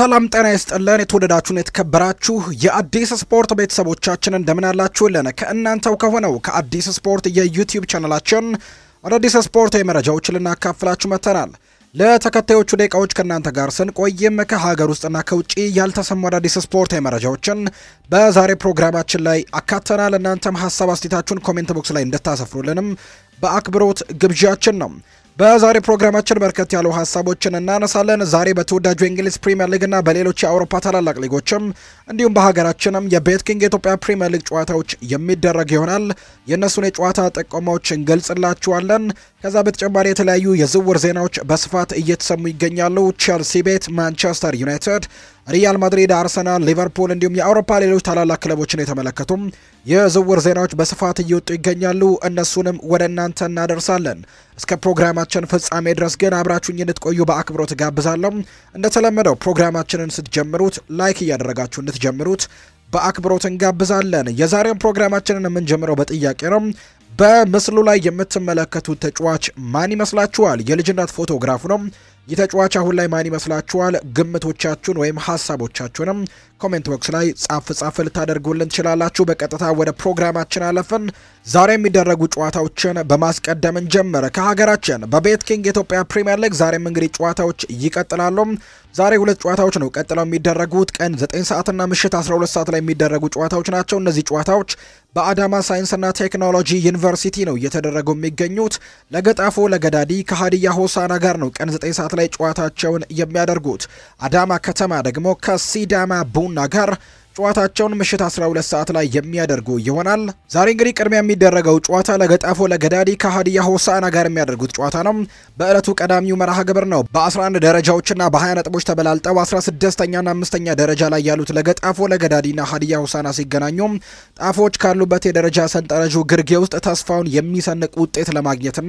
ሰላም ጤና ይስጥልን። የተወደዳችሁን የተከበራችሁ የአዲስ ስፖርት ቤተሰቦቻችን እንደምን አላችሁልን? ከእናንተው ከሆነው ከአዲስ ስፖርት የዩቲዩብ ቻናላችን አዳዲስ ስፖርታዊ መረጃዎች ልናካፍላችሁ መጥተናል። ለተከታዮቹ ደቂቃዎች ከእናንተ ጋር ስንቆይም ከሀገር ውስጥና ከውጭ ያልተሰሙ አዳዲስ ስፖርታዊ መረጃዎችን በዛሬ ፕሮግራማችን ላይ አካተናል። እናንተም ሀሳብ አስቴታችሁን ኮሜንት ቦክስ ላይ እንድታሰፍሩልንም በአክብሮት ግብዣችን ነው። በዛሬ ፕሮግራማችን በርከት ያሉ ሀሳቦችን እናነሳለን። ዛሬ በተወዳጁ የእንግሊዝ ፕሪምየር ሊግና በሌሎች የአውሮፓ ታላላቅ ሊጎችም እንዲሁም በሀገራችንም የቤትኪንግ የኢትዮጵያ ፕሪምየር ሊግ ጨዋታዎች የሚደረግ ይሆናል። የእነሱን የጨዋታ ጥቆማዎች እንገልጽላችኋለን። ከዛ በተጨማሪ የተለያዩ የዝውውር ዜናዎች በስፋት እየተሰሙ ይገኛሉ። ቸልሲ ቤት ማንቸስተር ዩናይትድ፣ ሪያል ማድሪድ፣ አርሰናል፣ ሊቨርፑል እንዲሁም የአውሮፓ ሌሎች ታላላቅ ክለቦችን የተመለከቱም የዝውውር ዜናዎች በስፋት እየወጡ ይገኛሉ። እነሱንም ወደ እናንተ እናደርሳለን። እስከ ፕሮግራማችን ፍጻሜ ድረስ ግን አብራችሁኝ እንድትቆዩ በአክብሮት ጋብዛለሁ። እንደተለመደው ፕሮግራማችንን ስትጀምሩት ላይክ እያደረጋችሁ እንድትጀምሩት በአክብሮት እንጋብዛለን። የዛሬውን ፕሮግራማችንን የምንጀምረው በጥያቄ ነው። በምስሉ ላይ የምትመለከቱት ተጫዋች ማን ይመስላችኋል? የልጅነት ፎቶግራፍ ነው። ይህ ተጫዋች አሁን ላይ ማን ይመስላችኋል? ግምቶቻችሁን ወይም ሀሳቦቻችሁንም ኮሜንት ቦክስ ላይ ጻፍ ጻፍ ልታደርጉልን ትችላላችሁ። በቀጥታ ወደ ፕሮግራማችን አለፍን። ዛሬ የሚደረጉ ጨዋታዎችን በማስቀደም እንጀምር። ከሀገራችን በቤት ኪንግ የኢትዮጵያ ፕሪምየር ሊግ ዛሬም እንግዲህ ጨዋታዎች ይቀጥላሉ። ዛሬ ሁለት ጨዋታዎች ነው ቀጥለው የሚደረጉት። ቀን 9 ሰዓትና ምሽት 12 ሰዓት ላይ የሚደረጉ ጨዋታዎች ናቸው። እነዚህ ጨዋታዎች በአዳማ ሳይንስና ቴክኖሎጂ ዩኒቨርሲቲ ነው እየተደረጉ የሚገኙት። ለገጣፎ ለገዳዲ ከሀዲያ ሆሳና ጋር ነው ቀን 9 ሰዓት ላይ ጨዋታቸውን የሚያደርጉት። አዳማ ከተማ ደግሞ ከሲዳማ ቡና ጋር ጨዋታቸውን ምሽት 12 ሰዓት ላይ የሚያደርጉ ይሆናል። ዛሬ እንግዲህ ቅድሚያ የሚደረገው ጨዋታ ለገጣፎ ለገዳዲ ከሀዲያ ሆሳና ጋር የሚያደርጉት ጨዋታ ነው። በዕለቱ ቀዳሚው መርሃ ግብር ነው። በ11 ደረጃዎችና በ20 ነጥቦች ተበላልጠው 16ኛና አምስተኛ ደረጃ ላይ ያሉት ለገጣፎ ለገዳዲና ሀዲያ ሆሳና ሲገናኙ ጣፎች ካሉበት የደረጃ ሰንጠረዡ ግርጌ ውስጥ ተስፋውን የሚሰንቅ ውጤት ለማግኘትና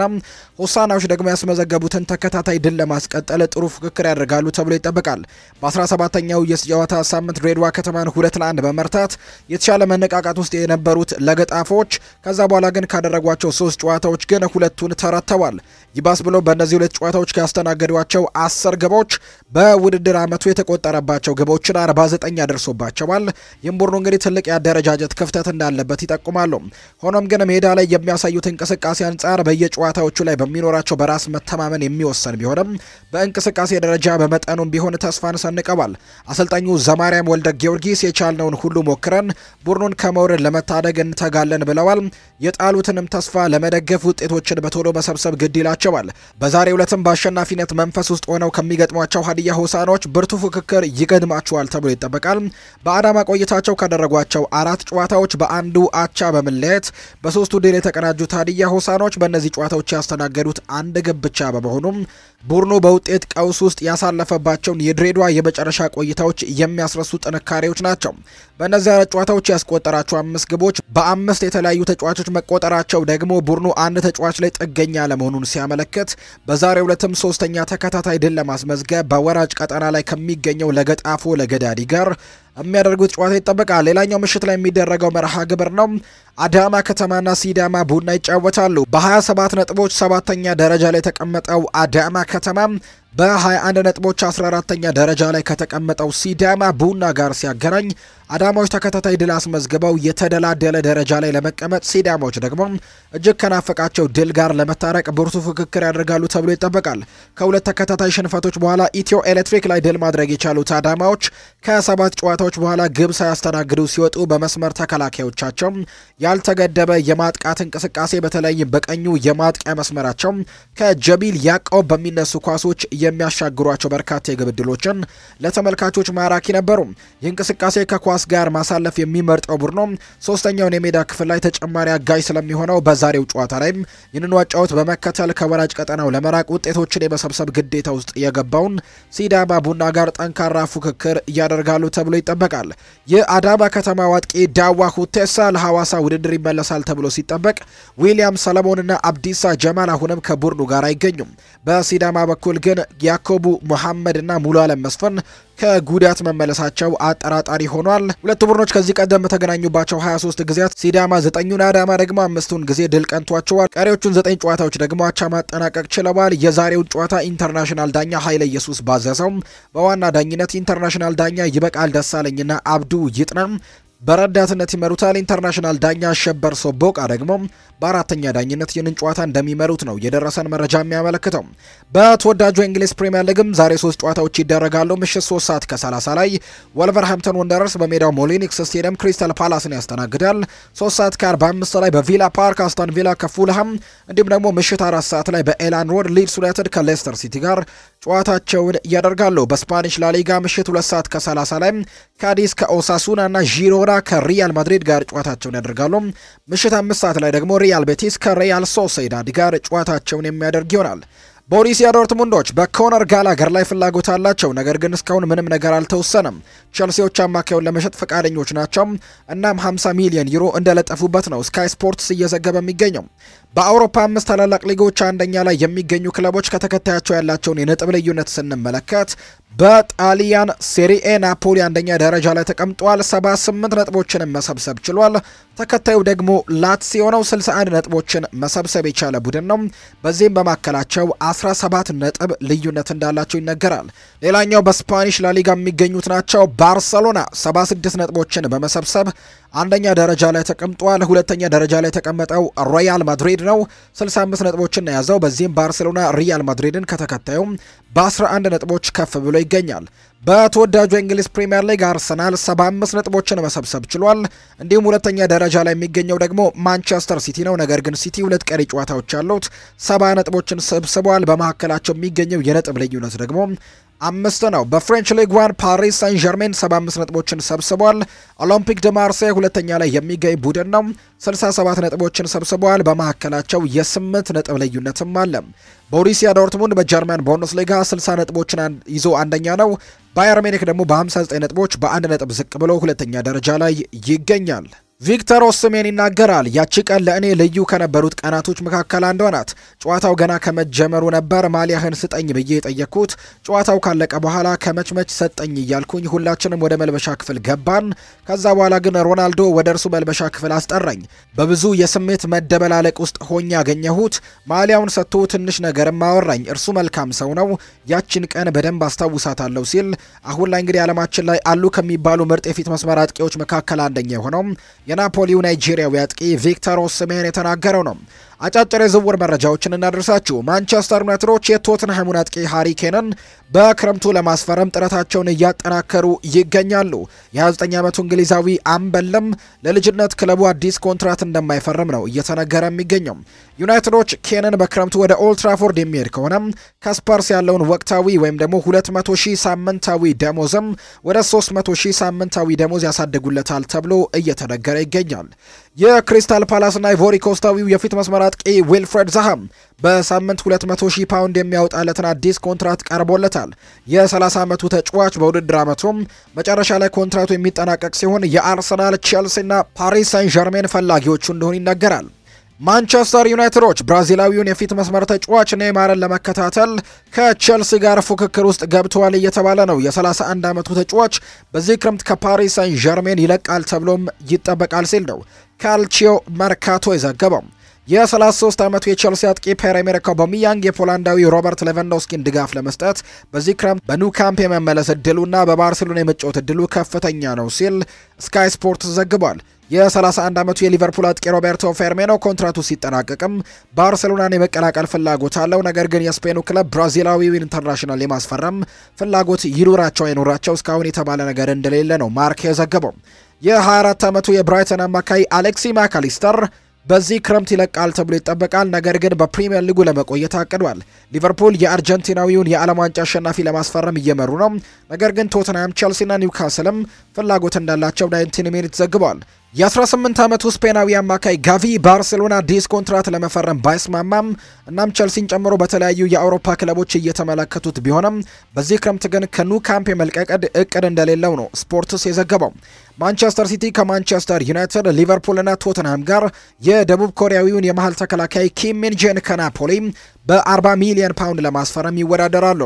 ሆሳናዎች ደግሞ ያስመዘገቡትን ተከታታይ ድል ለማስቀጠል ጥሩ ፉክክር ያደርጋሉ ተብሎ ይጠበቃል። በ17ኛው የጨዋታ ሳምንት ሬድዋ ከተማን ሁለት ለአንድ በመርታት የተሻለ መነቃቃት ውስጥ የነበሩት ለገጣፎች ከዛ በኋላ ግን ካደረጓቸው ሶስት ጨዋታዎች ግን ሁለቱን ተረተዋል። ይባስ ብሎ በእነዚህ ሁለት ጨዋታዎች ካስተናገዷቸው አስር ግቦች በውድድር ዓመቱ የተቆጠረባቸው ግቦችን 49 ያደርሶባቸዋል። ይህም ቡድኑ እንግዲህ ትልቅ የአደረጃጀት ክፍተት እንዳለበት ይጠቁማሉ። ሆኖም ግን ሜዳ ላይ የሚያሳዩት እንቅስቃሴ አንጻር በየጨዋታዎቹ ላይ በሚኖራቸው በራስ መተማመን የሚወሰን ቢሆንም በእንቅስቃሴ ደረጃ በመጠኑም ቢሆን ተስፋን ሰንቀዋል። አሰልጣኙ ዘማሪያም ወልደ ጊዮርጊስ የቻልነውን ሁሉ ሞክረን ቡድኑን ከመውረድ ለመታደግ እንተጋለን ብለዋል። የጣሉትንም ተስፋ ለመደገፍ ውጤቶችን በቶሎ መሰብሰብ ግድ ይላቸዋል ይጠብቃቸዋል። በዛሬው ዕለትም በአሸናፊነት መንፈስ ውስጥ ሆነው ከሚገጥሟቸው ሀዲያ ሆሳኖች ብርቱ ፉክክር ይገጥማቸዋል ተብሎ ይጠበቃል። በአዳማ ቆይታቸው ካደረጓቸው አራት ጨዋታዎች በአንዱ አቻ በመለያየት በሶስቱ ድል የተቀናጁት ሀዲያ ሆሳኖች በእነዚህ ጨዋታዎች ያስተናገዱት አንድ ግብ ብቻ በመሆኑም ቡድኑ በውጤት ቀውስ ውስጥ ያሳለፈባቸውን የድሬዷ የመጨረሻ ቆይታዎች የሚያስረሱ ጥንካሬዎች ናቸው። በእነዚህ አራት ጨዋታዎች ያስቆጠራቸው አምስት ግቦች በአምስት የተለያዩ ተጫዋቾች መቆጠራቸው ደግሞ ቡድኑ አንድ ተጫዋች ላይ ጥገኛ ለመሆኑን ሲያመ ስንመለከት በዛሬው ዕለትም ሶስተኛ ተከታታይ ድል ለማስመዝገብ በወራጅ ቀጠና ላይ ከሚገኘው ለገጣፎ ለገዳዲ ጋር የሚያደርጉት ጨዋታ ይጠበቃል። ሌላኛው ምሽት ላይ የሚደረገው መርሃ ግብር ነው። አዳማ ከተማና ሲዳማ ቡና ይጫወታሉ። በ27 ነጥቦች ሰባተኛ ደረጃ ላይ የተቀመጠው አዳማ ከተማ በ21 ነጥቦች 14ተኛ ደረጃ ላይ ከተቀመጠው ሲዳማ ቡና ጋር ሲያገናኝ አዳማዎች ተከታታይ ድል አስመዝግበው የተደላደለ ደረጃ ላይ ለመቀመጥ፣ ሲዳማዎች ደግሞ እጅግ ከናፈቃቸው ድል ጋር ለመታረቅ ብርቱ ፍክክር ያደርጋሉ ተብሎ ይጠበቃል። ከሁለት ተከታታይ ሽንፈቶች በኋላ ኢትዮ ኤሌክትሪክ ላይ ድል ማድረግ የቻሉት አዳማዎች ከሰባት ጨዋታ ጨዋታዎች በኋላ ግብ ሳያስተናግዱ ሲወጡ በመስመር ተከላካዮቻቸው ያልተገደበ የማጥቃት እንቅስቃሴ በተለይ በቀኙ የማጥቂያ መስመራቸው ከጀቢል ያቀው በሚነሱ ኳሶች የሚያሻግሯቸው በርካታ የግብ ዕድሎችን ለተመልካቾች ማራኪ ነበሩ። ይህ እንቅስቃሴ ከኳስ ጋር ማሳለፍ የሚመርጠው ቡድኖ ሶስተኛውን የሜዳ ክፍል ላይ ተጨማሪ አጋዥ ስለሚሆነው በዛሬው ጨዋታ ላይም ይህንን አጨዋወት በመከተል ከወራጅ ቀጠናው ለመራቅ ውጤቶችን የመሰብሰብ ግዴታ ውስጥ የገባውን ሲዳማ ቡና ጋር ጠንካራ ፉክክር እያደርጋሉ ተብሎ ይጠ ይጠበቃል። የአዳማ ከተማ አጥቂ ዳዋ ሁቴሳ ለሐዋሳ ውድድር ይመለሳል ተብሎ ሲጠበቅ ዊሊያም ሰለሞንና አብዲሳ ጀማል አሁንም ከቡድኑ ጋር አይገኙም። በሲዳማ በኩል ግን ያኮቡ ሙሐመድና ሙሉ አለም መስፈን ከጉዳት መመለሳቸው አጠራጣሪ ሆኗል። ሁለቱ ቡድኖች ከዚህ ቀደም በተገናኙባቸው 23 ጊዜያት ሲዳማ ዘጠኙን አዳማ ደግሞ አምስቱን ጊዜ ድል ቀንቷቸዋል። ቀሪዎቹን ዘጠኝ ጨዋታዎች ደግሞ አቻ ማጠናቀቅ ችለዋል። የዛሬውን ጨዋታ ኢንተርናሽናል ዳኛ ኃይለ ኢየሱስ ባዘዘው በዋና ዳኝነት ኢንተርናሽናል ዳኛ ይበቃል ደሳ ደሳለኝና አብዱ ይጥናም በረዳትነት ይመሩታል። ኢንተርናሽናል ዳኛ አሸበር ሶቦቃ ደግሞ በአራተኛ ዳኝነት ይህንን ጨዋታ እንደሚመሩት ነው የደረሰን መረጃ የሚያመለክተው። በተወዳጁ የእንግሊዝ ፕሪምየር ሊግም ዛሬ ሶስት ጨዋታዎች ይደረጋሉ። ምሽት ሶስት ሰዓት ከ30 ላይ ወልቨርሃምፕተን ወንደረርስ በሜዳው ሞሊኒክስ ስቴዲየም ክሪስታል ፓላስን ያስተናግዳል። ሶስት ሰዓት ከ45 ላይ በቪላ ፓርክ አስቶን ቪላ ከፉልሃም እንዲሁም ደግሞ ምሽት አራት ሰዓት ላይ በኤላን ሮድ ሊድስ ዩናይትድ ከሌስተር ሲቲ ጋር ጨዋታቸውን ያደርጋሉ። በስፓኒሽ ላሊጋ ምሽት ሁለት ሰዓት ከ30 ላይ ካዲስ ከኦሳሱና እና ዢሮና በኋላ ከሪያል ማድሪድ ጋር ጨዋታቸውን ያደርጋሉ። ምሽት አምስት ሰዓት ላይ ደግሞ ሪያል ቤቲስ ከሪያል ሶሴዳድ ጋር ጨዋታቸውን የሚያደርግ ይሆናል። ቦሪሲያ ዶርትሙንዶች በኮነር ጋላገር ላይ ፍላጎት አላቸው፣ ነገር ግን እስካሁን ምንም ነገር አልተወሰነም። ቸልሲዎች አማካዩን ለመሸጥ ፈቃደኞች ናቸው። እናም 50 ሚሊዮን ዩሮ እንደለጠፉበት ነው ስካይ ስፖርትስ እየዘገበ የሚገኘው። በአውሮፓ አምስት ታላላቅ ሊጎች አንደኛ ላይ የሚገኙ ክለቦች ከተከታያቸው ያላቸውን የነጥብ ልዩነት ስንመለከት በጣሊያን ሴሪኤ ናፖሊ አንደኛ ደረጃ ላይ ተቀምጧል፣ 78 ነጥቦችን መሰብሰብ ችሏል። ተከታዩ ደግሞ ላትሲዮ ነው፣ 61 ነጥቦችን መሰብሰብ የቻለ ቡድን ነው። በዚህም በማከላቸው 17 ነጥብ ልዩነት እንዳላቸው ይነገራል። ሌላኛው በስፓኒሽ ላሊጋ የሚገኙት ናቸው። ባርሰሎና 76 ነጥቦችን በመሰብሰብ አንደኛ ደረጃ ላይ ተቀምጧል። ሁለተኛ ደረጃ ላይ የተቀመጠው ሪያል ማድሪድ ነው 65 ነጥቦችን የያዘው። በዚህም ባርሴሎና ሪያል ማድሪድን ከተከታዩም በ11 ነጥቦች ከፍ ብሎ ይገኛል። በተወዳጁ የእንግሊዝ ፕሪምየር ሊግ አርሰናል 75 ነጥቦችን መሰብሰብ ችሏል። እንዲሁም ሁለተኛ ደረጃ ላይ የሚገኘው ደግሞ ማንቸስተር ሲቲ ነው። ነገር ግን ሲቲ ሁለት ቀሪ ጨዋታዎች አሉት፣ 70 ነጥቦችን ሰብስቧል። በመካከላቸው የሚገኘው የነጥብ ልዩነት ደግሞ አምስት ነው። በፍሬንች ሊግ ዋን ፓሪስ ሳን ዠርሜን 75 ነጥቦችን ሰብስቧል። ኦሎምፒክ ደ ማርሴይ ሁለተኛ ላይ የሚገኝ ቡድን ነው፣ 67 ነጥቦችን ሰብስቧል። በመካከላቸው የስምንት ነጥብ ልዩነትም አለ። ቦሪሲያ ዶርትሙንድ በጀርመን ቦንደስ ሊጋ 60 ነጥቦችን ይዞ አንደኛ ነው። ባየር ሚኒክ ደግሞ በ59 ነጥቦች በአንድ ነጥብ ዝቅ ብሎ ሁለተኛ ደረጃ ላይ ይገኛል። ቪክተር ኦስሜን ይናገራል። ያቺ ቀን ለእኔ ልዩ ከነበሩት ቀናቶች መካከል አንዷ ናት። ጨዋታው ገና ከመጀመሩ ነበር ማሊያህን ስጠኝ ብዬ የጠየቅኩት። ጨዋታው ካለቀ በኋላ ከመችመች ሰጠኝ እያልኩኝ ሁላችንም ወደ መልበሻ ክፍል ገባን። ከዛ በኋላ ግን ሮናልዶ ወደ እርሱ መልበሻ ክፍል አስጠራኝ። በብዙ የስሜት መደበላለቅ ውስጥ ሆኜ ያገኘሁት። ማሊያውን ሰጥቶ ትንሽ ነገርም አወራኝ። እርሱ መልካም ሰው ነው። ያቺን ቀን በደንብ አስታውሳታለሁ ሲል አሁን ላይ እንግዲህ ዓለማችን ላይ አሉ ከሚባሉ ምርጥ የፊት መስመር አጥቂዎች መካከል አንደኛ የሆነው የናፖሊው ናይጄሪያዊ አጥቂ ቪክተር ኦስሜን የተናገረው ነው። አጫጭር የዝውውር መረጃዎችን እናደርሳችሁ። ማንቸስተር ዩናይትዶች የቶትንሃሙን አጥቂ ሃሪ ኬንን በክረምቱ ለማስፈረም ጥረታቸውን እያጠናከሩ ይገኛሉ። የ29 ዓመቱ እንግሊዛዊ አምበልም ለልጅነት ክለቡ አዲስ ኮንትራት እንደማይፈርም ነው እየተነገረ የሚገኘው። ዩናይትዶች ኬንን በክረምቱ ወደ ኦልትራፎርድ የሚሄድ ከሆነ ከስፐርስ ያለውን ወቅታዊ ወይም ደግሞ 200 ሺህ ሳምንታዊ ደሞዝም ወደ 300 ሺህ ሳምንታዊ ደሞዝ ያሳድጉለታል ተብሎ እየተነገረ ይገኛል። የክሪስታል ፓላስና ኮስታዊው የፊት መስመር አጥቂ ዊልፍሬድ ዛሃም በሳምንት 200 ሺህ ፓውንድ የሚያወጣለትን አዲስ ኮንትራት ቀርቦለታል። የ30 ዓመቱ ተጫዋች በውድድር ዓመቱም መጨረሻ ላይ ኮንትራቱ የሚጠናቀቅ ሲሆን የአርሰናል ቼልሲና ፓሪስ ሳን ዠርሜን ፈላጊዎቹ እንደሆኑ ይነገራል። ማንቸስተር ዩናይትዶች ብራዚላዊውን የፊት መስመር ተጫዋች ኔይማርን ለመከታተል ከቼልሲ ጋር ፉክክር ውስጥ ገብተዋል እየተባለ ነው። የ31 ዓመቱ ተጫዋች በዚህ ክረምት ከፓሪስ ሳን ዠርሜን ይለቃል ተብሎም ይጠበቃል ሲል ነው ካልቺዮ መርካቶ የዘገበው። የ33 ዓመቱ የቼልሲ አጥቂ ፔሬሜር አውባሜያንግ የፖላንዳዊ ሮበርት ሌቫንዶስኪን ድጋፍ ለመስጠት በዚህ ክረምት በኑካምፕ ካምፕ የመመለስ እድሉና በባርሴሎና የመጫወት እድሉ ከፍተኛ ነው ሲል ስካይ ስፖርት ዘግቧል። የ31 ዓመቱ የሊቨርፑል አጥቂ ሮቤርቶ ፌርሜኖ ኮንትራቱ ሲጠናቀቅም ባርሴሎናን የመቀላቀል ፍላጎት አለው። ነገር ግን የስፔኑ ክለብ ብራዚላዊው ኢንተርናሽናል የማስፈረም ፍላጎት ይኑራቸው አይኑራቸው እስካሁን የተባለ ነገር እንደሌለ ነው ማርክ የዘገበው። የ24 ዓመቱ የብራይተን አማካይ አሌክሲ ማካሊስተር በዚህ ክረምት ይለቃል ተብሎ ይጠበቃል። ነገር ግን በፕሪሚየር ሊጉ ለመቆየት አቅዷል። ሊቨርፑል የአርጀንቲናዊውን የዓለም ዋንጫ አሸናፊ ለማስፈረም እየመሩ ነው። ነገር ግን ቶትንሃም፣ ቼልሲና ኒውካስልም ፍላጎት እንዳላቸው ናይንቲን ሚኒት ዘግበዋል። የ18 ዓመቱ ስፔናዊ አማካይ ጋቪ ባርሴሎና አዲስ ኮንትራት ለመፈረም ባይስማማም እናም ቸልሲን ጨምሮ በተለያዩ የአውሮፓ ክለቦች እየተመለከቱት ቢሆንም በዚህ ክረምት ግን ከኑ ካምፕ የመልቀቅ እቅድ እንደሌለው ነው ስፖርትስ የዘገበው። ማንቸስተር ሲቲ ከማንቸስተር ዩናይትድ፣ ሊቨርፑልና ቶተንሃም ጋር የደቡብ ኮሪያዊውን የመሀል ተከላካይ ኪም ሚንጄን ከናፖሊ በ40 ሚሊዮን ፓውንድ ለማስፈረም ይወዳደራሉ።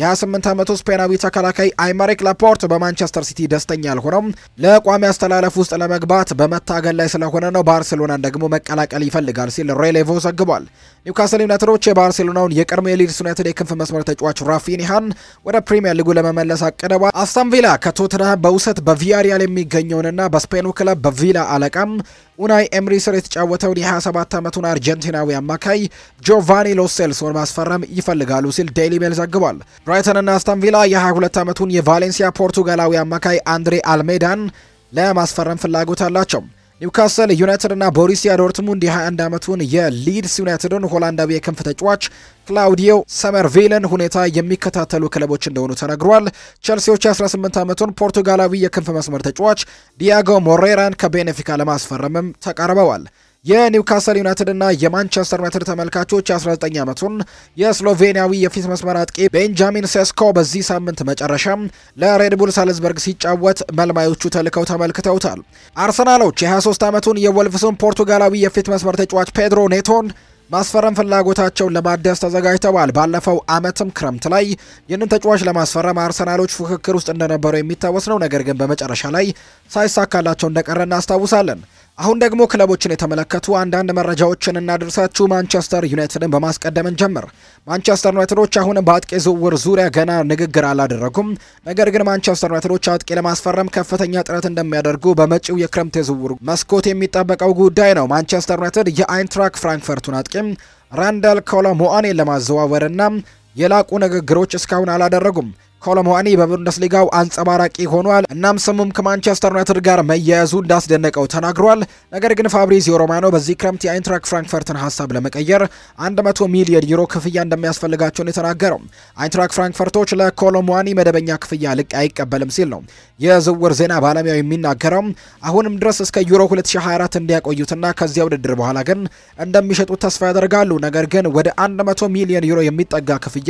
የ28 ዓመቱ ስፔናዊ ተከላካይ አይመሪክ ላፖርት በማንቸስተር ሲቲ ደስተኛ ያልሆነው ለቋሚ አስተላለፍ ውስጥ ለመግባት በመታገል ላይ ስለሆነ ነው። ባርሴሎናን ደግሞ መቀላቀል ይፈልጋል ሲል ሬሌቮ ዘግቧል። ኒውካስል ዩናይትዶች የባርሴሎናውን የቀድሞ የሊድስ ዩናይትድ የክንፍ መስመር ተጫዋች ራፊኒሃን ወደ ፕሪምየር ሊጉ ለመመለስ አቅደዋል። አስቶን ቪላ ከቶትንሃም በውሰት በቪያሪያል የሚ የሚገኘውንና በስፔኑ ክለብ በቪላ አለቃም ኡናይ ኤምሪ ስር የተጫወተውን የ27 ዓመቱን አርጀንቲናዊ አማካይ ጆቫኒ ሎሴልሶን ማስፈረም ይፈልጋሉ ሲል ዴይሊ ሜል ዘግቧል። ብራይተንና አስተን ቪላ የ22 ዓመቱን የቫሌንሲያ ፖርቱጋላዊ አማካይ አንድሬ አልሜዳን ለማስፈረም ፍላጎት አላቸው። ኒውካስል ዩናይትድ እና ቦሪሲያ ዶርትሙንድ የ21 ዓመቱን የሊድስ ዩናይትድን ሆላንዳዊ የክንፍ ተጫዋች ክላውዲዮ ሰመርቪልን ሁኔታ የሚከታተሉ ክለቦች እንደሆኑ ተነግሯል። ቸልሲዎች የ18 ዓመቱን ፖርቱጋላዊ የክንፍ መስመር ተጫዋች ዲያጎ ሞሬራን ከቤኔፊካ ለማስፈረምም ተቃርበዋል። የኒውካስል ዩናይትድ እና የማንቸስተር ዩናይትድ ተመልካቾች 19 ዓመቱን የስሎቬኒያዊ የፊት መስመር አጥቂ ቤንጃሚን ሴስኮ በዚህ ሳምንት መጨረሻ ለሬድቡል ሳልዝበርግ ሲጫወት መልማዮቹ ተልከው ተመልክተውታል። አርሰናሎች የ23 ዓመቱን የወልቭሱን ፖርቱጋላዊ የፊት መስመር ተጫዋች ፔድሮ ኔቶን ማስፈረም ፍላጎታቸውን ለማደስ ተዘጋጅተዋል። ባለፈው ዓመትም ክረምት ላይ ይህንን ተጫዋች ለማስፈረም አርሰናሎች ፉክክር ውስጥ እንደነበሩ የሚታወስ ነው። ነገር ግን በመጨረሻ ላይ ሳይሳካላቸው እንደቀረ እናስታውሳለን። አሁን ደግሞ ክለቦችን የተመለከቱ አንዳንድ መረጃዎችን እናደርሳችሁ። ማንቸስተር ዩናይትድን በማስቀደም እንጀምር። ማንቸስተር ዩናይትዶች አሁን በአጥቂ ዝውውር ዙሪያ ገና ንግግር አላደረጉም። ነገር ግን ማንቸስተር ዩናይትዶች አጥቂ ለማስፈረም ከፍተኛ ጥረት እንደሚያደርጉ በመጪው የክረምት የዝውውር መስኮት የሚጠበቀው ጉዳይ ነው። ማንቸስተር ዩናይትድ የአይንትራክ ፍራንክፈርቱን አጥቂ በተጨማሪም ራንዳል ኮሎሞአኔን ለማዘዋወርና የላቁ ንግግሮች እስካሁን አላደረጉም። ኮሎሞዋኒ በቡንደስሊጋው አንጸባራቂ ሆኗል። እናም ስሙም ከማንቸስተር ዩናይትድ ጋር መያያዙ እንዳስደነቀው ተናግሯል። ነገር ግን ፋብሪዚዮ ሮማኖ በዚህ ክረምት የአይንትራክ ፍራንክፈርትን ሀሳብ ለመቀየር 100 ሚሊዮን ዩሮ ክፍያ እንደሚያስፈልጋቸውን የተናገረው አይንትራክ ፍራንክፈርቶች ለኮሎሞዋኒ መደበኛ ክፍያ ልቅ አይቀበልም ሲል ነው የዝውውር ዜና ባለሙያው የሚናገረው። አሁንም ድረስ እስከ ዩሮ 2024 እንዲያቆዩትና ከዚያ ውድድር በኋላ ግን እንደሚሸጡ ተስፋ ያደርጋሉ። ነገር ግን ወደ 100 ሚሊዮን ዩሮ የሚጠጋ ክፍያ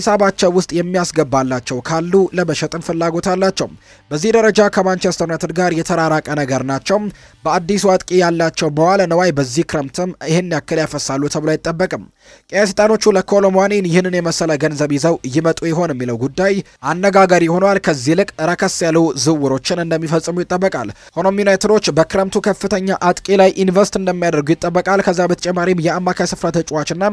ሂሳባቸው ውስጥ የሚያስገባላቸው ያላቸው ካሉ ለመሸጥም ፍላጎት አላቸው። በዚህ ደረጃ ከማንቸስተር ዩናይትድ ጋር የተራራቀ ነገር ናቸው። በአዲሱ አጥቂ ያላቸው መዋለ ነዋይ በዚህ ክረምትም ይህን ያክል ያፈሳሉ ተብሎ አይጠበቅም። ቄሲጣኖቹ ለኮሎሞኒን ይህንን የመሰለ ገንዘብ ይዘው ይመጡ ይሆን የሚለው ጉዳይ አነጋጋሪ ሆኗል። ከዚህ ይልቅ ረከስ ያሉ ዝውውሮችን እንደሚፈጽሙ ይጠበቃል። ሆኖም ዩናይትዶች በክረምቱ ከፍተኛ አጥቂ ላይ ኢንቨስት እንደሚያደርጉ ይጠበቃል። ከዛ በተጨማሪም የአማካይ ስፍራ ተጫዋችና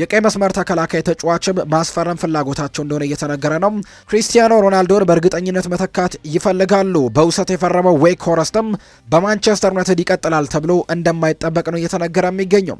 የቀይ መስመር ተከላካይ ተጫዋችም ማስፈረም ፍላጎታቸው እንደሆነ እየተነገረ ነው። ክሪስቲያኖ ሮናልዶን በእርግጠኝነት መተካት ይፈልጋሉ። በውሰት የፈረመው ዌክ ሆረስትም በማንቸስተር ዩናይትድ ይቀጥላል ተብሎ እንደማይጠበቅ ነው እየተነገረ የሚገኘው።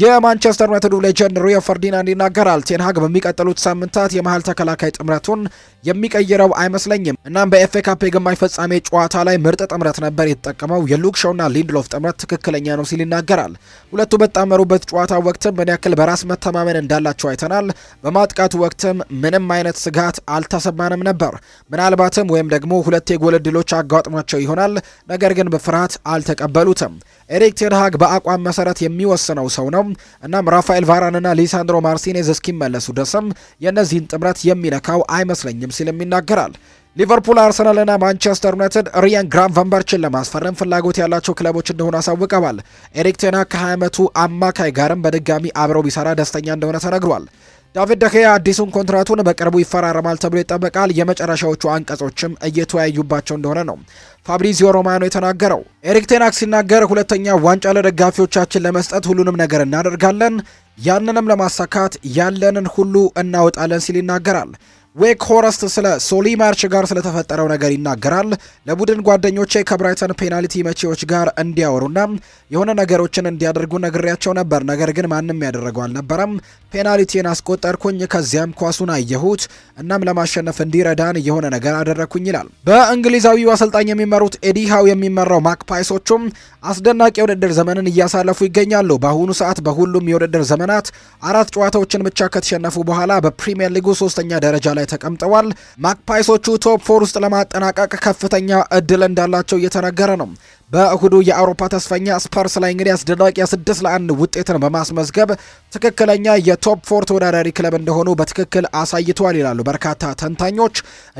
የማንቸስተር ዩናይትዱ ሌጀንድ ሪዮ ፈርዲናንድ ይናገራል። ቴንሃግ በሚቀጥሉት ሳምንታት የመሀል ተከላካይ ጥምረቱን የሚቀይረው አይመስለኝም። እናም በኤፍኤ ካፕ የግማሽ ፍጻሜ ጨዋታ ላይ ምርጥ ጥምረት ነበር የተጠቀመው። የሉክ ሾውና ሊንድሎፍ ጥምረት ትክክለኛ ነው ሲል ይናገራል። ሁለቱ በተጣመሩበት ጨዋታ ወቅትም ምን ያክል በራስ መተማመን እንዳላቸው አይተናል። በማጥቃቱ ወቅትም ምንም አይነት ስጋት አልተሰማንም ነበር። ምናልባትም ወይም ደግሞ ሁለት የጎል ዕድሎች አጋጥሟቸው ይሆናል፣ ነገር ግን በፍርሃት አልተቀበሉትም። ኤሪክ ቴንሃግ በአቋም መሰረት የሚወስነው ሰው ነው። እናም ራፋኤል ቫራንና ሊሳንድሮ ማርቲኔዝ እስኪመለሱ ድረስም የእነዚህን ጥምረት የሚነካው አይመስለኝም ሲልም ይናገራል። ሊቨርፑል፣ አርሰናልና ማንቸስተር ዩናይትድ ሪያን ግራቨንበርችን ለማስፈረም ፍላጎት ያላቸው ክለቦች እንደሆኑ አሳውቀዋል። ኤሪክ ቴንሃግ ከ20 ዓመቱ አማካይ ጋርም በድጋሚ አብረው ቢሰራ ደስተኛ እንደሆነ ተነግሯል። ዳቪድ ደኸያ አዲሱን ኮንትራቱን በቅርቡ ይፈራረማል ተብሎ ይጠበቃል። የመጨረሻዎቹ አንቀጾችም እየተወያዩባቸው እንደሆነ ነው ፋብሪዚዮ ሮማኖ የተናገረው። ኤሪክ ቴናክ ሲናገር ሁለተኛ ዋንጫ ለደጋፊዎቻችን ለመስጠት ሁሉንም ነገር እናደርጋለን፣ ያንንም ለማሳካት ያለንን ሁሉ እናወጣለን ሲል ይናገራል። ዌክ ሆረስት ስለ ሶሊ ማርች ጋር ስለተፈጠረው ነገር ይናገራል። ለቡድን ጓደኞቼ ከብራይተን ፔናልቲ መቼዎች ጋር እንዲያወሩና የሆነ ነገሮችን እንዲያደርጉ ነግሬያቸው ነበር፣ ነገር ግን ማንም ያደረገው አልነበረም። ፔናልቲን አስቆጠርኩኝ፣ ከዚያም ኳሱን አየሁት። እናም ለማሸነፍ እንዲረዳን የሆነ ነገር አደረግኩኝ ይላል። በእንግሊዛዊው አሰልጣኝ የሚመሩት ኤዲሃው የሚመራው ማክፓይሶቹም አስደናቂ የውድድር ዘመንን እያሳለፉ ይገኛሉ። በአሁኑ ሰዓት በሁሉም የውድድር ዘመናት አራት ጨዋታዎችን ብቻ ከተሸነፉ በኋላ በፕሪምየር ሊጉ ሶስተኛ ደረጃ ላይ ላይ ተቀምጠዋል። ማክፓይሶቹ ቶፕ ፎር ውስጥ ለማጠናቀቅ ከፍተኛ እድል እንዳላቸው እየተነገረ ነው። በእሁዱ የአውሮፓ ተስፈኛ ስፐርስ ላይ እንግዲህ አስደናቂ የስድስት ለአንድ ውጤትን በማስመዝገብ ትክክለኛ የቶፕ ፎር ተወዳዳሪ ክለብ እንደሆኑ በትክክል አሳይተዋል ይላሉ በርካታ ተንታኞች።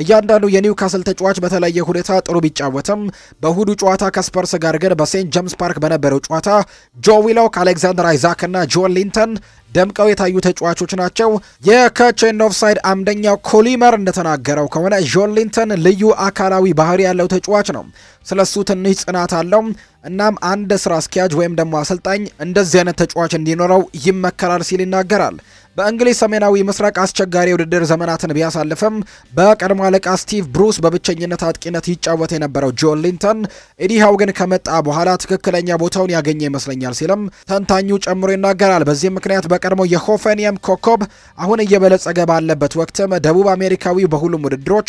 እያንዳንዱ የኒውካስል ተጫዋች በተለየ ሁኔታ ጥሩ ቢጫወትም በእሁዱ ጨዋታ ከስፐርስ ጋር ግን በሴንት ጀምስ ፓርክ በነበረው ጨዋታ ጆ ዊሎክ፣ አሌክዛንደር አይዛክ እና ጆን ሊንተን ደምቀው የታዩ ተጫዋቾች ናቸው። የከቼን ኦፍሳይድ አምደኛው ኮሊመር እንደተናገረው ከሆነ ጆን ሊንተን ልዩ አካላዊ ባህሪ ያለው ተጫዋች ነው። ስለሱ ትንሽ ጽናት አለው። እናም አንድ ስራ አስኪያጅ ወይም ደግሞ አሰልጣኝ እንደዚህ አይነት ተጫዋች እንዲኖረው ይመከራል ሲል ይናገራል። በእንግሊዝ ሰሜናዊ ምስራቅ አስቸጋሪ የውድድር ዘመናትን ቢያሳልፍም በቀድሞ አለቃ ስቲቭ ብሩስ በብቸኝነት አጥቂነት ይጫወት የነበረው ጆን ሊንተን ኤዲሃው ግን ከመጣ በኋላ ትክክለኛ ቦታውን ያገኘ ይመስለኛል ሲልም ተንታኙ ጨምሮ ይናገራል። በዚህም ምክንያት በቀድሞ የሆፈንየም ኮከብ አሁን እየበለጸገ ባለበት ወቅትም ደቡብ አሜሪካዊ በሁሉም ውድድሮች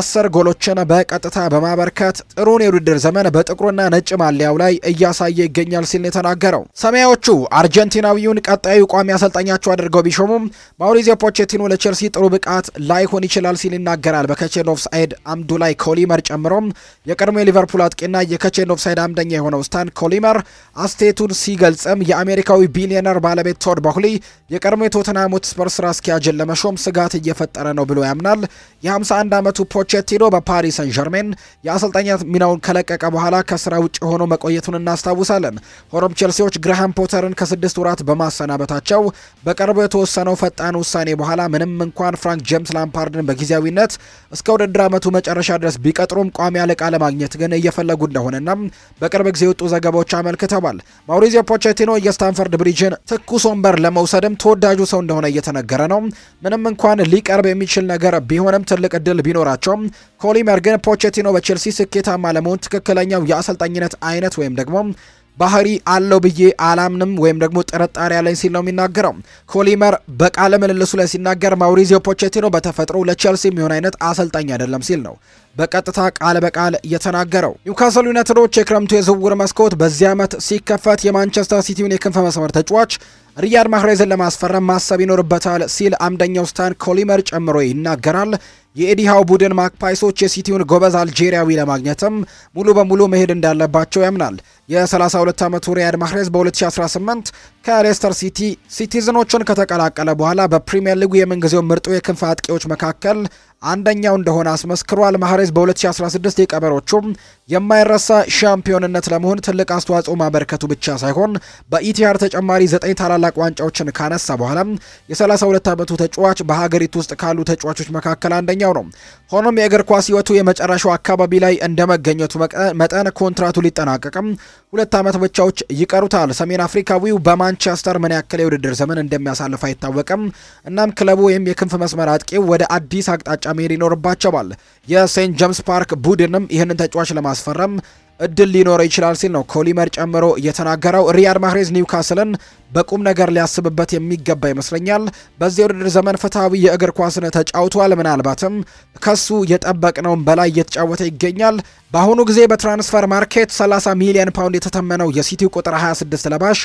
አስር ጎሎችን በቀጥታ በማበርከት ጥሩን የውድድር ዘመን በጥቁርና ነጭ ማሊያው ላይ እያሳየ ይገኛል ሲል የተናገረው ሰማያዎቹ አርጀንቲናዊውን ቀጣዩ ቋሚ አሰልጣኛቸው አድርገው ቢሾ አይገርሙም። ማውሪዚዮ ፖቼቲኖ ለቸልሲ ጥሩ ብቃት ላይሆን ይችላል ሲል ይናገራል። በከቼን ኦፍሳይድ አምዱ ላይ ኮሊመር ጨምሮም የቀድሞ የሊቨርፑል አጥቂና የከቼን ኦፍሳይድ አምደኛ የሆነው ስታን ኮሊመር አስቴቱን ሲገልጽም የአሜሪካዊ ቢሊዮነር ባለቤት ቶድ በሁሊ የቀድሞ የቶተንሃም ሆትስፐር ስራ አስኪያጅን ለመሾም ስጋት እየፈጠረ ነው ብሎ ያምናል። የ51 ዓመቱ ፖቼቲኖ በፓሪስ ሰን ዠርሜን የአሰልጣኛት ሚናውን ከለቀቀ በኋላ ከስራ ውጭ ሆኖ መቆየቱን እናስታውሳለን። ሆኖም ቼልሲዎች ግርሃም ፖተርን ከስድስት ወራት በማሰናበታቸው በቅርቡ የተወሰ ከወሰነው ፈጣን ውሳኔ በኋላ ምንም እንኳን ፍራንክ ጄምስ ላምፓርድን በጊዜያዊነት እስከ ውድድር ዓመቱ መጨረሻ ድረስ ቢቀጥሩም ቋሚ አለቃ ለማግኘት ግን እየፈለጉ እንደሆነና በቅርብ ጊዜ የወጡ ዘገባዎች አመልክተዋል። ማውሪዚዮ ፖቼቲኖ የስታንፈርድ ብሪጅን ትኩስ ወንበር ለመውሰድም ተወዳጁ ሰው እንደሆነ እየተነገረ ነው። ምንም እንኳን ሊቀርብ የሚችል ነገር ቢሆንም ትልቅ እድል ቢኖራቸውም ኮሊመር ግን ፖቼቲኖ በቼልሲ ስኬታማ ለመሆን ትክክለኛው የአሰልጣኝነት አይነት ወይም ደግሞ ባህሪ አለው ብዬ አላምንም ወይም ደግሞ ጥርጣሬ ያለኝ ሲል ነው የሚናገረው። ኮሊመር በቃለ ምልልሱ ላይ ሲናገር ማውሪዚዮ ፖቼቲኖ በተፈጥሮ ለቼልሲ የሚሆን አይነት አሰልጣኝ አይደለም ሲል ነው በቀጥታ ቃል በቃል እየተናገረው ኒውካስል ዩናይትዶች የክረምቱ የዝውውር መስኮት በዚህ ዓመት ሲከፈት የማንቸስተር ሲቲውን የክንፈ መስመር ተጫዋች ሪያድ ማህሬዝን ለማስፈረም ማሰብ ይኖርበታል ሲል አምደኛው ስታን ኮሊመር ጨምሮ ይናገራል። የኤዲሃው ቡድን ማክፓይሶች የሲቲውን ጎበዝ አልጄሪያዊ ለማግኘትም ሙሉ በሙሉ መሄድ እንዳለባቸው ያምናል። የ32 ዓመቱ ሪያድ ማህሬዝ በ2018 ከሌስተር ሲቲ ሲቲዝኖችን ከተቀላቀለ በኋላ በፕሪምየር ሊጉ የምንጊዜው ምርጡ የክንፍ አጥቂዎች መካከል አንደኛው እንደሆነ አስመስክሯል። ማህሬዝ በ2016 የቀበሮቹ የማይረሳ ሻምፒዮንነት ለመሆን ትልቅ አስተዋጽኦ ማበርከቱ ብቻ ሳይሆን በኢቲአር ተጨማሪ ዘጠኝ ታላላቅ ዋንጫዎችን ካነሳ በኋላ የ32 ዓመቱ ተጫዋች በሀገሪቱ ውስጥ ካሉ ተጫዋቾች መካከል አንደኛው ነው። ሆኖም የእግር ኳስ ህይወቱ የመጨረሻው አካባቢ ላይ እንደመገኘቱ መጠን ኮንትራቱ ሊጠናቀቅም ሁለት ዓመት ብቻዎች ይቀሩታል። ሰሜን አፍሪካዊው በማንቸስተር ምን ያክል የውድድር ዘመን እንደሚያሳልፍ አይታወቅም። እናም ክለቡ ወይም የክንፍ መስመር አጥቂው ወደ አዲስ አቅጣጫ መጨመር ይኖርባቸዋል። የሴንት ጀምስ ፓርክ ቡድንም ይህንን ተጫዋች ለማስፈረም እድል ሊኖረው ይችላል ሲል ነው ኮሊመር ጨምሮ እየተናገረው ሪያድ ማህሬዝ ኒውካስልን በቁም ነገር ሊያስብበት የሚገባ ይመስለኛል። በዚህ የውድድር ዘመን ፍትሐዊ የእግር ኳስን ተጫውቷል። ምናልባትም ከሱ የጠበቅነውን በላይ እየተጫወተ ይገኛል። በአሁኑ ጊዜ በትራንስፈር ማርኬት 30 ሚሊዮን ፓውንድ የተተመነው የሲቲው ቁጥር 26 ለባሽ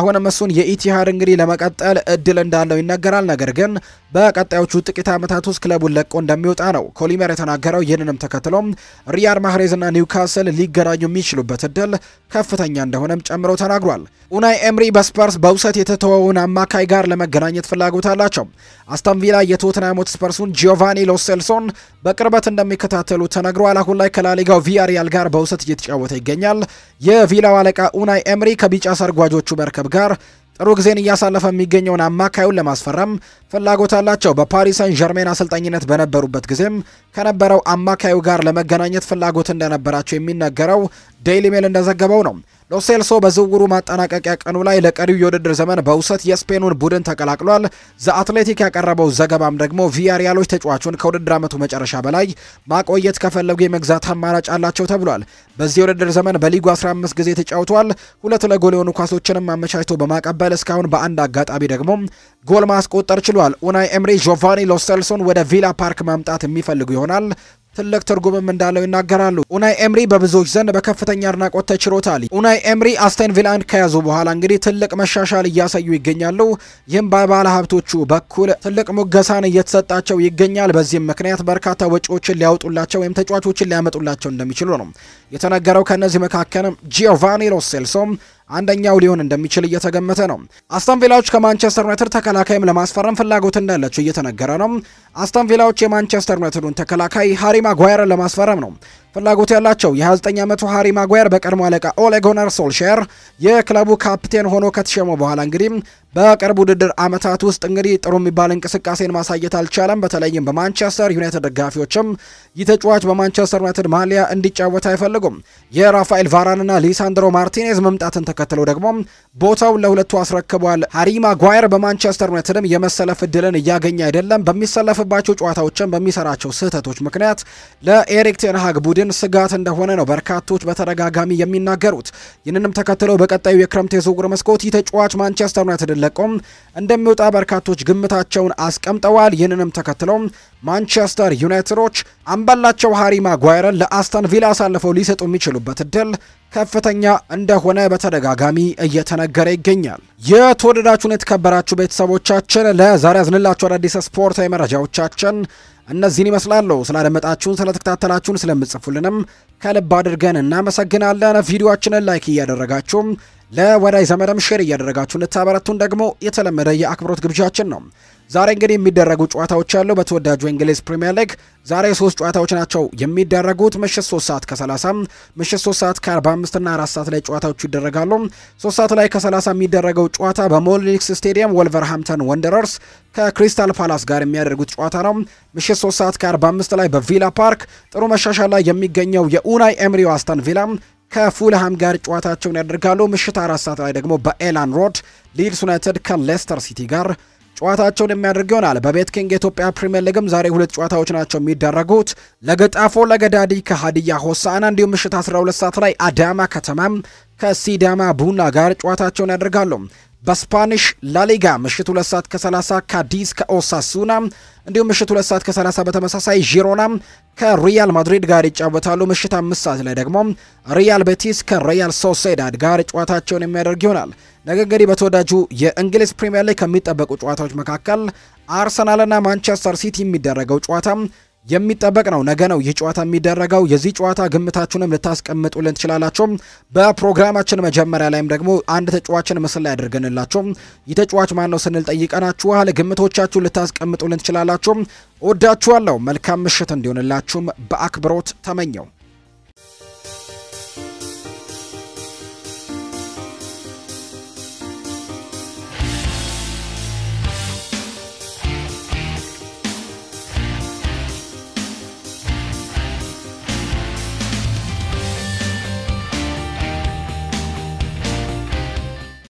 አሁንም እሱን የኢቲሃድ እንግዲህ ለመቀጠል እድል እንዳለው ይነገራል። ነገር ግን በቀጣዮቹ ጥቂት ዓመታት ውስጥ ክለቡን ለቆ እንደሚወጣ ነው ኮሊመር የተናገረው። ይህንንም ተከትሎም ሪያድ ማህሬዝና ኒውካስል ሊገናኙ ሊያገኙ የሚችሉበት እድል ከፍተኛ እንደሆነም ጨምሮ ተናግሯል። ኡናይ ኤምሪ በስፐርስ በውሰት የተተወውን አማካይ ጋር ለመገናኘት ፍላጎት አላቸው። አስተን ቪላ የቶትናም ስፐርሱን ጂዮቫኒ ሎሴልሶን በቅርበት እንደሚከታተሉ ተነግሯል። አሁን ላይ ከላሊጋው ቪያሪያል ጋር በውሰት እየተጫወተ ይገኛል። የቪላው አለቃ ኡናይ ኤምሪ ከቢጫ ሰርጓጆቹ መርከብ ጋር ጥሩ ጊዜን እያሳለፈ የሚገኘውን አማካዩን ለማስፈረም ፍላጎት አላቸው። በፓሪስ ሰን ዠርሜን አሰልጣኝነት በነበሩበት ጊዜም ከነበረው አማካዩ ጋር ለመገናኘት ፍላጎት እንደነበራቸው የሚነገረው ዴይሊ ሜል እንደዘገበው ነው። ሎሴልሶ በዝውውሩ ማጠናቀቂያ ቀኑ ላይ ለቀሪው የውድድር ዘመን በውሰት የስፔኑን ቡድን ተቀላቅሏል። ዘአትሌቲክ ያቀረበው ዘገባም ደግሞ ቪያሪያሎች ተጫዋቹን ከውድድር ዓመቱ መጨረሻ በላይ ማቆየት ከፈለጉ የመግዛት አማራጭ አላቸው ተብሏል። በዚህ የውድድር ዘመን በሊጉ 15 ጊዜ ተጫውቷል። ሁለት ለጎል የሆኑ ኳሶችንም አመቻችቶ በማቀበል እስካሁን በአንድ አጋጣሚ ደግሞ ጎል ማስቆጠር ችሏል። ኡናይ ኤምሪ ጆቫኒ ሎሴልሶን ወደ ቪላ ፓርክ ማምጣት የሚፈልጉ ይሆናል። ትልቅ ትርጉምም እንዳለው ይናገራሉ። ኡናይ ኤምሪ በብዙዎች ዘንድ በከፍተኛ አድናቆት ተችሮታል። ኡናይ ኤምሪ አስተን ቪላን ከያዙ በኋላ እንግዲህ ትልቅ መሻሻል እያሳዩ ይገኛሉ። ይህም በባለ ሀብቶቹ በኩል ትልቅ ሙገሳን እየተሰጣቸው ይገኛል። በዚህም ምክንያት በርካታ ወጪዎችን ሊያወጡላቸው ወይም ተጫዋቾችን ሊያመጡላቸው እንደሚችሉ ነው የተነገረው። ከእነዚህ መካከልም ጂኦቫኒ ሎሴልሶም አንደኛው ሊሆን እንደሚችል እየተገመተ ነው። አስተን ቪላዎች ከማንቸስተር ዩናይትድ ተከላካይም ለማስፈረም ፍላጎት እንዳላቸው እየተነገረ ነው። አስተን ቪላዎች የማንቸስተር ዩናይትዱን ተከላካይ ሃሪ ማጓየርን ለማስፈረም ነው ፍላጎት ያላቸው የ29 ዓመቱ ሃሪ ማጓየር በቀድሞ አለቃ ኦሌጎነር ሶልሼር የክለቡ ካፕቴን ሆኖ ከተሸመ በኋላ እንግዲህ በቅርብ ውድድር ዓመታት ውስጥ እንግዲህ ጥሩ የሚባል እንቅስቃሴን ማሳየት አልቻለም። በተለይም በማንቸስተር ዩናይትድ ደጋፊዎችም ተጫዋች በማንቸስተር ዩናይትድ ማሊያ እንዲጫወት አይፈልጉም። የራፋኤል ቫራንና ሊሳንድሮ ማርቲኔዝ መምጣትን ተከትሎ ደግሞ ቦታውን ለሁለቱ አስረክቧል። ሃሪ ማጓየር በማንቸስተር ዩናይትድም የመሰለፍ እድልን እያገኘ አይደለም። በሚሰለፍባቸው ጨዋታዎችም በሚሰራቸው ስህተቶች ምክንያት ለኤሪክ ቴንሃግ ቡድን ግን ስጋት እንደሆነ ነው በርካቶች በተደጋጋሚ የሚናገሩት። ይህንንም ተከትሎ በቀጣዩ የክረምት የዝውውር መስኮት የተጫዋች ማንቸስተር ዩናይትድ ለቆም እንደሚወጣ በርካቶች ግምታቸውን አስቀምጠዋል። ይህንንም ተከትሎ ማንቸስተር ዩናይትዶች አምበላቸው ሃሪ ማጓየርን ለአስተን ቪላ አሳልፈው ሊሰጡ የሚችሉበት እድል ከፍተኛ እንደሆነ በተደጋጋሚ እየተነገረ ይገኛል። የተወደዳችሁን የተከበራችሁ ቤተሰቦቻችን ለዛሬ ያዝንላችሁ አዳዲስ ስፖርታዊ መረጃዎቻችን እነዚህን ይመስላሉ። ስላደመጣችሁን፣ ስለተከታተላችሁን፣ ስለምጽፉልንም ከልብ አድርገን እናመሰግናለን። ቪዲዮችንን ላይክ እያደረጋችሁም ለወዳጅ ዘመድም ሼር እያደረጋችሁ እንድታበረቱን ደግሞ የተለመደ የአክብሮት ግብዣችን ነው። ዛሬ እንግዲህ የሚደረጉ ጨዋታዎች ያሉ በተወዳጁ እንግሊዝ ፕሪምየር ሊግ ዛሬ ሶስት ጨዋታዎች ናቸው የሚደረጉት። ምሽት 3 ሰዓት ከ30 ምሽት 3 ሰዓት ከ45 እና 4 ሰዓት ላይ ጨዋታዎቹ ይደረጋሉ። 3 ሰዓት ላይ ከ30 የሚደረገው ጨዋታ በሞሊኒክስ ስቴዲየም ወልቨርሃምተን ወንደረርስ ከክሪስታል ፓላስ ጋር የሚያደርጉት ጨዋታ ነው። ምሽት 3 ሰዓት ከ45 ላይ በቪላ ፓርክ ጥሩ መሻሻል ላይ የሚገኘው የኡናይ ኤምሪዮ አስተን ቪላ ከፉልሃም ጋር ጨዋታቸውን ያደርጋሉ። ምሽት አራት ሰዓት ላይ ደግሞ በኤላን ሮድ ሊድስ ዩናይትድ ከሌስተር ሲቲ ጋር ጨዋታቸውን የሚያደርግ ይሆናል። በቤት ኪንግ የኢትዮጵያ ፕሪምየር ሊግም ዛሬ ሁለት ጨዋታዎች ናቸው የሚደረጉት። ለገጣፎ ለገዳዲ ከሀዲያ ሆሳና እንዲሁም ምሽት 12 ሰዓት ላይ አዳማ ከተማም ከሲዳማ ቡና ጋር ጨዋታቸውን ያደርጋሉ። በስፓኒሽ ላሊጋ ምሽት ሁለት ሰዓት ከ30 ካዲስ ከኦሳሱና እንዲሁም ምሽት ሁለት ሰዓት ከ30 በተመሳሳይ ዢሮና ከሪያል ማድሪድ ጋር ይጫወታሉ። ምሽት አምስት ሰዓት ላይ ደግሞ ሪያል ቤቲስ ከሪያል ሶሴዳድ ጋር ጨዋታቸውን የሚያደርግ ይሆናል። ነገ እንግዲህ በተወዳጁ የእንግሊዝ ፕሪምየር ሊግ ከሚጠበቁ ጨዋታዎች መካከል አርሰናልና ማንቸስተር ሲቲ የሚደረገው ጨዋታ የሚጠበቅ ነው። ነገ ነው ይህ ጨዋታ የሚደረገው። የዚህ ጨዋታ ግምታችሁንም ልታስቀምጡልን ትችላላችሁ። በፕሮግራማችን መጀመሪያ ላይም ደግሞ አንድ ተጫዋችን ምስል ላይ አድርገንላችሁ ይህ ተጫዋች ማን ነው ስንል ጠይቀናችኋል። ግምቶቻችሁ ልታስቀምጡልን ትችላላችሁ። ወዳችኋለሁ መልካም ምሽት እንዲሆንላችሁም በአክብሮት ተመኘው።